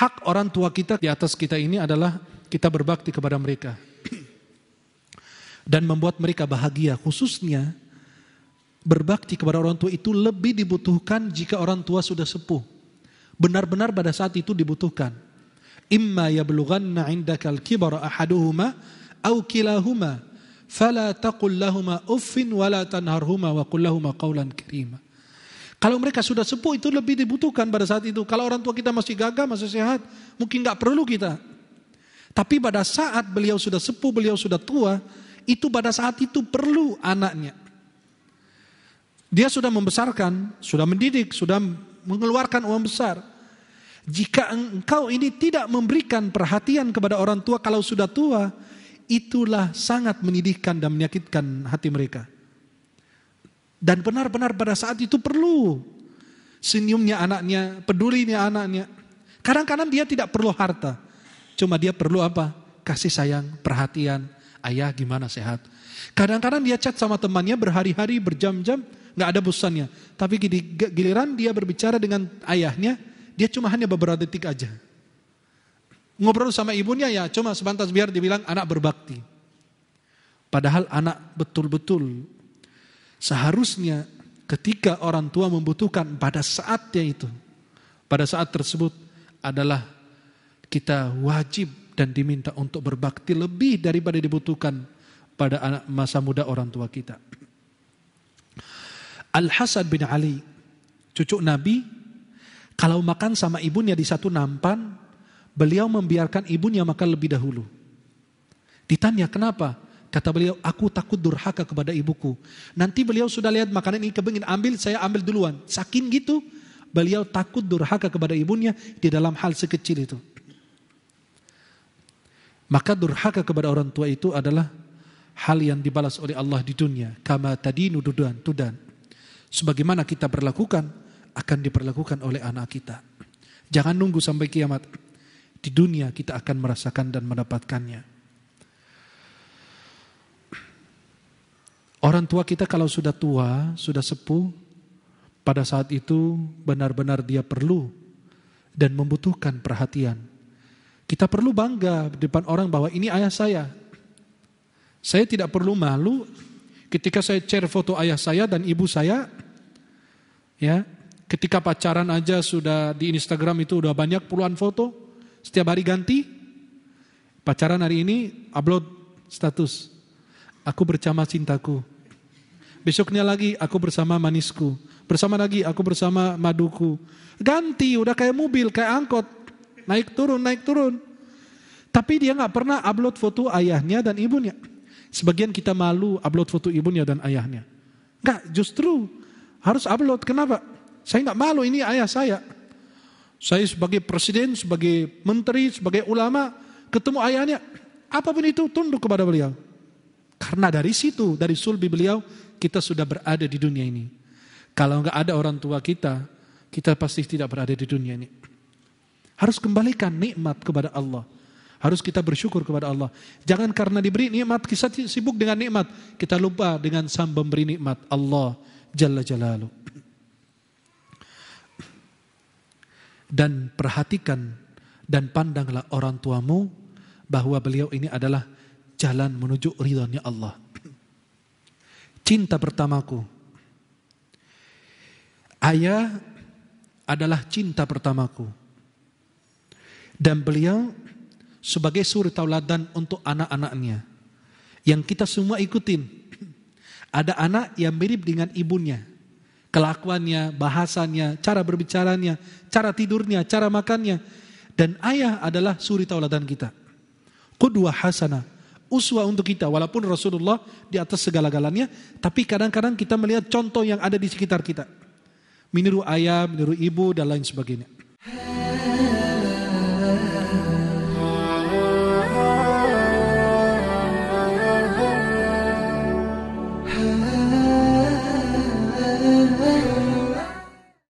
hak orang tua kita di atas kita ini adalah kita berbakti kepada mereka. Dan membuat mereka bahagia khususnya berbakti kepada orang tua itu lebih dibutuhkan jika orang tua sudah sepuh. Benar-benar pada saat itu dibutuhkan. Imma yablughanna indakal kibara ahaduhuma aw kilahuma fala taqul lahuma uffin wala tanharhuma wa qul lahuma qawlan karima. Kalau mereka sudah sepuh itu lebih dibutuhkan pada saat itu. Kalau orang tua kita masih gagah, masih sehat, mungkin nggak perlu kita. Tapi pada saat beliau sudah sepuh, beliau sudah tua, itu pada saat itu perlu anaknya. Dia sudah membesarkan, sudah mendidik, sudah mengeluarkan uang besar. Jika engkau ini tidak memberikan perhatian kepada orang tua kalau sudah tua, itulah sangat menyedihkan dan menyakitkan hati mereka. Dan benar-benar pada saat itu perlu senyumnya anaknya, pedulinya anaknya. Kadang-kadang dia tidak perlu harta, cuma dia perlu apa? Kasih sayang, perhatian, ayah gimana sehat. Kadang-kadang dia chat sama temannya berhari-hari, berjam-jam, Gak ada bosannya. Tapi giliran dia berbicara dengan ayahnya, dia cuma hanya beberapa detik aja. Ngobrol sama ibunya ya cuma sebentar biar dibilang anak berbakti. Padahal anak betul-betul Seharusnya ketika orang tua membutuhkan pada saatnya itu, pada saat tersebut adalah kita wajib dan diminta untuk berbakti lebih daripada dibutuhkan pada anak masa muda orang tua kita. Al-Hasan bin Ali, cucu Nabi, kalau makan sama ibunya di satu nampan, beliau membiarkan ibunya makan lebih dahulu. Ditanya kenapa? Kata beliau, aku takut durhaka kepada ibuku. Nanti beliau sudah lihat makanan ini kepingin ambil, saya ambil duluan. Sakin gitu, beliau takut durhaka kepada ibunya di dalam hal sekecil itu. Maka durhaka kepada orang tua itu adalah hal yang dibalas oleh Allah di dunia. Kama tadi nududan, tudan. Sebagaimana kita berlakukan, akan diperlakukan oleh anak kita. Jangan nunggu sampai kiamat. Di dunia kita akan merasakan dan mendapatkannya. Orang tua kita kalau sudah tua, sudah sepuh, pada saat itu benar-benar dia perlu dan membutuhkan perhatian. Kita perlu bangga di depan orang bahwa ini ayah saya. Saya tidak perlu malu ketika saya share foto ayah saya dan ibu saya. Ya, ketika pacaran aja sudah di Instagram itu udah banyak puluhan foto, setiap hari ganti. Pacaran hari ini upload status. Aku bercama cintaku. Besoknya lagi aku bersama manisku. Bersama lagi aku bersama maduku. Ganti, udah kayak mobil, kayak angkot. Naik turun, naik turun. Tapi dia nggak pernah upload foto ayahnya dan ibunya. Sebagian kita malu upload foto ibunya dan ayahnya. Enggak, justru harus upload. Kenapa? Saya nggak malu, ini ayah saya. Saya sebagai presiden, sebagai menteri, sebagai ulama, ketemu ayahnya, apapun itu tunduk kepada beliau. Karena dari situ, dari sulbi beliau, kita sudah berada di dunia ini. Kalau nggak ada orang tua kita, kita pasti tidak berada di dunia ini. Harus kembalikan nikmat kepada Allah. Harus kita bersyukur kepada Allah. Jangan karena diberi nikmat, kita sibuk dengan nikmat. Kita lupa dengan sang pemberi nikmat, Allah Jalla Jalalu. Dan perhatikan dan pandanglah orang tuamu bahwa beliau ini adalah jalan menuju ridhonya Allah. Cinta pertamaku. Ayah adalah cinta pertamaku. Dan beliau sebagai suri tauladan untuk anak-anaknya. Yang kita semua ikutin. Ada anak yang mirip dengan ibunya. Kelakuannya, bahasanya, cara berbicaranya, cara tidurnya, cara makannya. Dan ayah adalah suri tauladan kita. Kedua hasanah uswa untuk kita. Walaupun Rasulullah di atas segala-galanya, tapi kadang-kadang kita melihat contoh yang ada di sekitar kita. Meniru ayah, meniru ibu, dan lain sebagainya.